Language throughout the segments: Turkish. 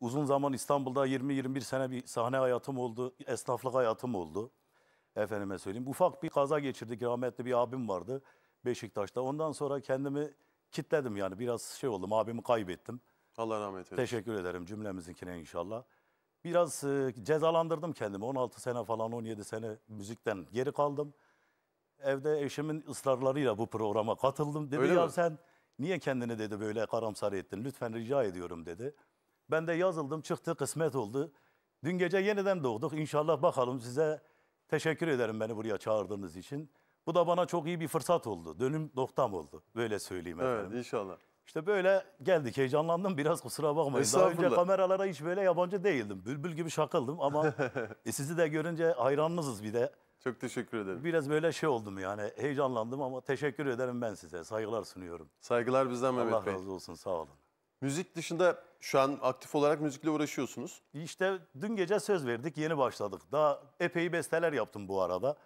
uzun zaman İstanbul'da 20-21 sene bir sahne hayatım oldu, esnaflık hayatım oldu. Efendime söyleyeyim. Ufak bir kaza geçirdik. Rahmetli bir abim vardı Beşiktaş'ta. Ondan sonra kendimi kitledim yani. Biraz şey oldum, abimi kaybettim. Allah rahmet eylesin. Teşekkür ederim cümlemizinkine inşallah. Biraz e, cezalandırdım kendimi. 16 sene falan 17 sene müzikten geri kaldım. Evde eşimin ısrarlarıyla bu programa katıldım. Dedi Öyle ya mi? sen niye kendini dedi böyle karamsar ettin? Lütfen rica ediyorum dedi. Ben de yazıldım çıktı kısmet oldu. Dün gece yeniden doğduk. İnşallah bakalım size teşekkür ederim beni buraya çağırdığınız için. Bu da bana çok iyi bir fırsat oldu. Dönüm noktam oldu. Böyle söyleyeyim efendim. Evet inşallah. İşte böyle geldik. Heyecanlandım biraz kusura bakmayın. Daha önce kameralara hiç böyle yabancı değildim. Bülbül gibi şakıldım ama e, sizi de görünce hayranınızız bir de. Çok teşekkür ederim. Biraz böyle şey oldum yani heyecanlandım ama teşekkür ederim ben size. Saygılar sunuyorum. Saygılar bizden Mehmet Bey. Allah razı olsun sağ olun. Müzik dışında şu an aktif olarak müzikle uğraşıyorsunuz. İşte dün gece söz verdik, yeni başladık. Daha epey besteler yaptım bu arada.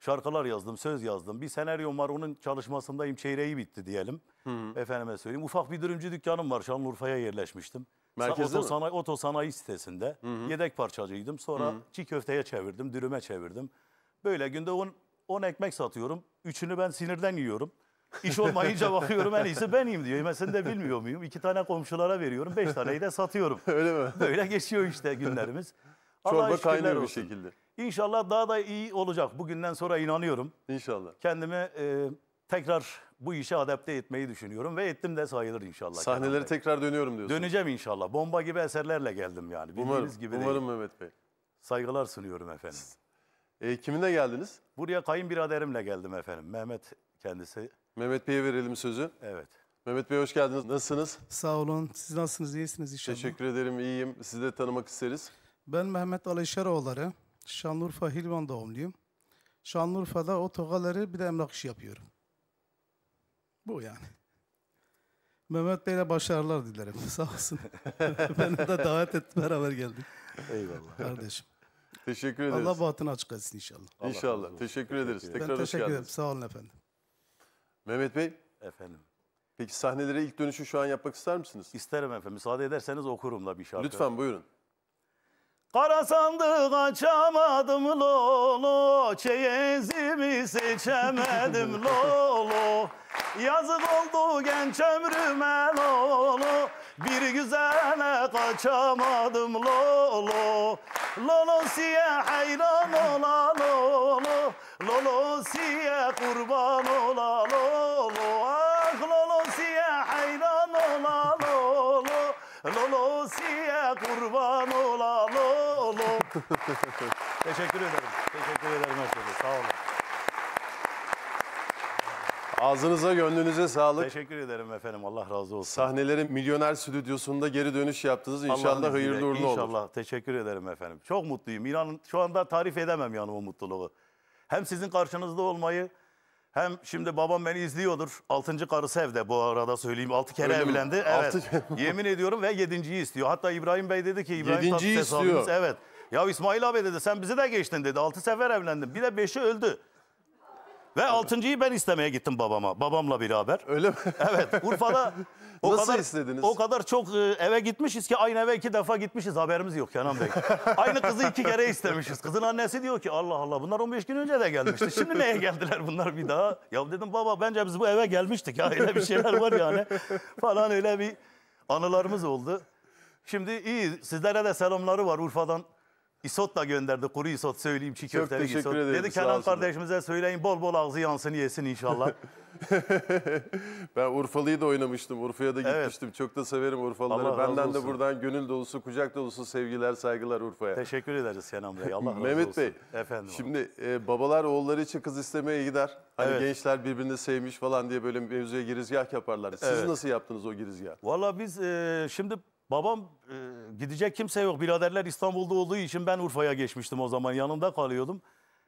Şarkılar yazdım, söz yazdım. Bir senaryom var, onun çalışmasındayım. Çeyreği bitti diyelim. Hı. Hmm. Efendime söyleyeyim. Ufak bir dürümcü dükkanım var. Şanlıurfa'ya yerleşmiştim. Merkezde oto, sanayi, oto sanayi sitesinde. Hı hmm. hı. Yedek parçacıydım. Sonra hı hmm. hı. çiğ köfteye çevirdim, dürüme çevirdim. Böyle günde 10 ekmek satıyorum. Üçünü ben sinirden yiyorum. İş olmayınca bakıyorum en iyisi ben diyor. Mesela de bilmiyor muyum? İki tane komşulara veriyorum. Beş taneyi de satıyorum. Öyle mi? Böyle geçiyor işte günlerimiz. Çorba kaynıyor olsun. bir şekilde. İnşallah daha da iyi olacak. Bugünden sonra inanıyorum. İnşallah. Kendimi e, tekrar bu işe adapte etmeyi düşünüyorum ve ettim de sayılır inşallah. Sahneleri tekrar dönüyorum diyorsun. Döneceğim inşallah. Bomba gibi eserlerle geldim yani. Bildiğiniz umarım, gibi Umarım değil. Mehmet Bey. Saygılar sunuyorum efendim. E, kiminle geldiniz? Buraya kayınbiraderimle geldim efendim. Mehmet kendisi Mehmet Bey'e verelim sözü. Evet. Mehmet Bey hoş geldiniz. Nasılsınız? Sağ olun. Siz nasılsınız? İyisiniz inşallah. Teşekkür ederim. İyiyim. Sizi de tanımak isteriz. Ben Mehmet Aleyşaroğulları. Şanlıurfa Hilvan doğumluyum. Şanlıurfa'da otogaları bir de emlak işi yapıyorum. Bu yani. Mehmet Bey'le başarılar dilerim. Sağ olsun. Beni de davet etti, beraber geldik. Eyvallah. Kardeşim. Teşekkür ederiz. Allah bahtını açık etsin inşallah. İnşallah. Teşekkür, teşekkür ederiz. Tekrar ben teşekkür hoş geldiniz. Ederim. Sağ olun efendim. Mehmet Bey. Efendim. Peki sahnelere ilk dönüşü şu an yapmak ister misiniz? İsterim efendim. Müsaade ederseniz okurum da bir şarkı. Lütfen buyurun. Kara sandık açamadım lolo, çeyizimi seçemedim lolo. Yazık oldu genç ömrüme lolo, bir güzele kaçamadım lolo. Lolo siye hayran ola lolo, lolo siye kurban ola lolo. Lolo siye kurban ola lolo. Teşekkür ederim. Teşekkür ederim herkese. Sağ olun. Ağzınıza gönlünüze sağlık. Teşekkür ederim efendim. Allah razı olsun. Sahnelerin Milyoner Stüdyosu'nda geri dönüş yaptınız. İnşallah hayırlı uğurlu olur. İnşallah. Teşekkür ederim efendim. Çok mutluyum. İnanın şu anda tarif edemem yani o mutluluğu. Hem sizin karşınızda olmayı hem şimdi babam beni izliyordur. Altıncı karısı evde bu arada söyleyeyim. Altı kere Öyle mi? evlendi. Evet. Altı- Yemin ediyorum ve yedinciyi istiyor. Hatta İbrahim Bey dedi ki İbrahim Yedinciyi istiyor. abimiz, Evet. Ya İsmail abi dedi sen bizi de geçtin dedi. Altı sefer evlendim. Bir de beşi öldü. Ve altıncıyı ben istemeye gittim babama. Babamla beraber. Öyle mi? Evet. Urfa'da o Nasıl kadar, istediniz? O kadar çok e, eve gitmişiz ki aynı eve iki defa gitmişiz. Haberimiz yok Kenan Bey. aynı kızı iki kere istemişiz. Kızın annesi diyor ki Allah Allah bunlar 15 gün önce de gelmişti. Şimdi neye geldiler bunlar bir daha? Ya dedim baba bence biz bu eve gelmiştik. Ya öyle bir şeyler var yani. Falan öyle bir anılarımız oldu. Şimdi iyi sizlere de selamları var Urfa'dan. İsotla gönderdi. Kuru İsot söyleyeyim çiğ Çok köfteli teşekkür ederim, Dedi Kenan kardeşimize söyleyin bol bol ağzı yansın yesin inşallah. ben Urfalı'yı da oynamıştım. Urfa'ya da gitmiştim. Çok da severim Urfalıları. Allah razı Benden de buradan gönül dolusu, kucak dolusu sevgiler, saygılar Urfa'ya. Teşekkür ederiz Kenan Bey. Allah razı Mehmet olsun. Bey, Efendim. Şimdi e, babalar oğulları için kız istemeye gider. Hani Evet. gençler birbirini sevmiş falan diye böyle mevzuya girizgah yaparlar. Siz Evet. nasıl yaptınız o girizgah? Valla biz e, şimdi babam e, gidecek kimse yok. Biraderler İstanbul'da olduğu için ben Urfa'ya geçmiştim o zaman. Yanımda kalıyordum.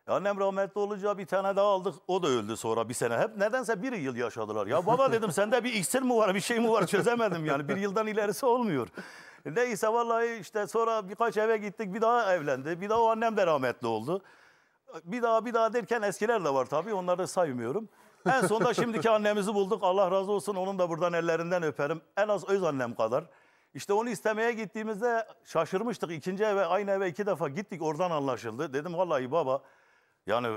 Annem rahmetli olunca bir tane daha aldık. O da öldü sonra bir sene. Hep nedense bir yıl yaşadılar. Ya baba dedim sende bir iksir mi var bir şey mi var çözemedim yani. Bir yıldan ilerisi olmuyor. Neyse vallahi işte sonra birkaç eve gittik bir daha evlendi. Bir daha o annem de rahmetli oldu. Bir daha bir daha derken eskiler de var tabii onları da saymıyorum. En sonunda şimdiki annemizi bulduk. Allah razı olsun onun da buradan ellerinden öperim. En az öz annem kadar. İşte onu istemeye gittiğimizde şaşırmıştık. İkinci eve aynı eve iki defa gittik oradan anlaşıldı. Dedim vallahi baba yani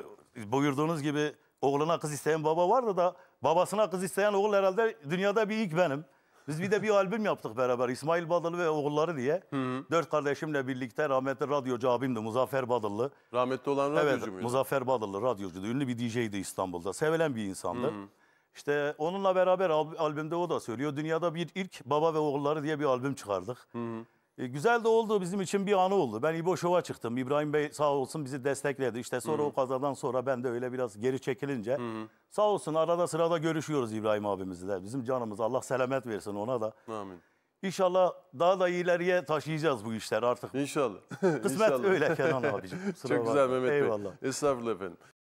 buyurduğunuz gibi oğluna kız isteyen baba vardı da babasına kız isteyen oğul herhalde dünyada bir ilk benim. Biz bir de bir albüm yaptık beraber İsmail Badıllı ve oğulları diye. Hı hı. Dört kardeşimle birlikte rahmetli radyocu abimdi Muzaffer Badıllı. Rahmetli olan radyocu evet, muydu? Muzaffer Badıllı radyocuydu. Ünlü bir DJ'di İstanbul'da. Sevilen bir insandı. Hı hı. İşte onunla beraber albümde o da söylüyor. Dünyada bir ilk Baba ve Oğulları diye bir albüm çıkardık. Hı hı. E, güzel de oldu bizim için bir anı oldu. Ben İbo Şov'a çıktım. İbrahim Bey sağ olsun bizi destekledi. İşte sonra Hı -hı. o kazadan sonra ben de öyle biraz geri çekilince Hı -hı. sağ olsun arada sırada görüşüyoruz İbrahim abimizle. Bizim canımız Allah selamet versin ona da. Amin. İnşallah daha da ileriye taşıyacağız bu işleri artık. İnşallah. Kısmet İnşallah. öyle Kenan abiciğim. Çok güzel Mehmet Bey. Eyvallah. Estağfurullah efendim.